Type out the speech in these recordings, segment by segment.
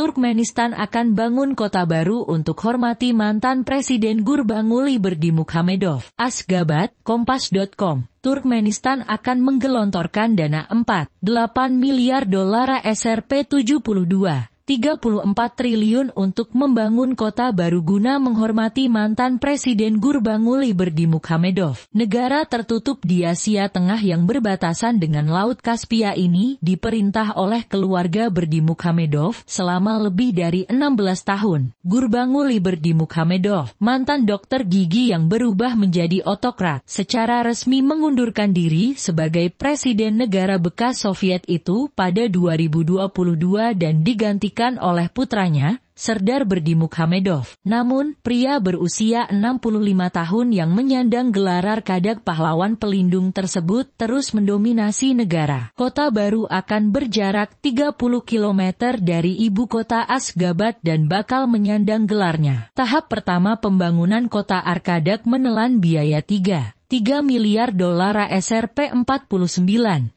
Turkmenistan akan bangun kota baru untuk hormati mantan Presiden Gurbanguly Berdimuhamedov. Asgabat, Kompas.com Turkmenistan akan menggelontorkan dana 4,8 miliar dolar SRP 72 34 triliun untuk membangun kota baru guna menghormati mantan Presiden Gurbanguly Berdimukhamedov. Negara tertutup di Asia Tengah yang berbatasan dengan Laut Kaspia ini diperintah oleh keluarga Berdimukhamedov selama lebih dari 16 tahun. Gurbanguly Berdimukhamedov, mantan dokter gigi yang berubah menjadi otokrat, secara resmi mengundurkan diri sebagai Presiden negara bekas Soviet itu pada 2022 dan digantikan digantikan oleh putranya, Serdar Berdimuk Hamedov. Namun, pria berusia 65 tahun yang menyandang gelar kadak pahlawan pelindung tersebut terus mendominasi negara. Kota baru akan berjarak 30 km dari ibu kota Asgabat dan bakal menyandang gelarnya. Tahap pertama pembangunan kota Arkadak menelan biaya 3. 3 miliar dolar ASRP 49, 73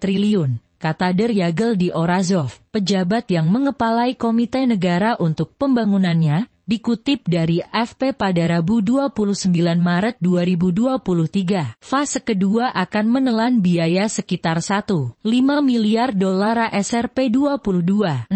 triliun kata Deryagel di Orazov, pejabat yang mengepalai Komite Negara untuk Pembangunannya, dikutip dari FP pada Rabu 29 Maret 2023. Fase kedua akan menelan biaya sekitar 1,5 miliar dolar SRP 22,61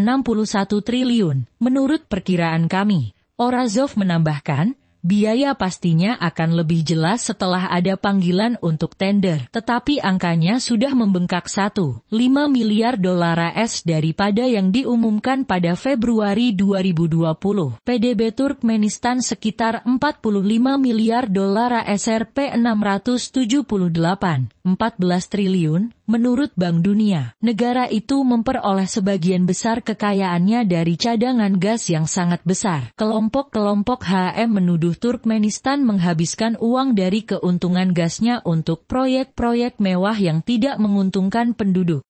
triliun, menurut perkiraan kami. Orazov menambahkan, Biaya pastinya akan lebih jelas setelah ada panggilan untuk tender, tetapi angkanya sudah membengkak 1,5 miliar dolar AS daripada yang diumumkan pada Februari 2020. PDB Turkmenistan sekitar 45 miliar dolar SRP 678, 14 triliun, menurut Bank Dunia. Negara itu memperoleh sebagian besar kekayaannya dari cadangan gas yang sangat besar. Kelompok-kelompok HM menuduh Turkmenistan menghabiskan uang dari keuntungan gasnya untuk proyek-proyek mewah yang tidak menguntungkan penduduk.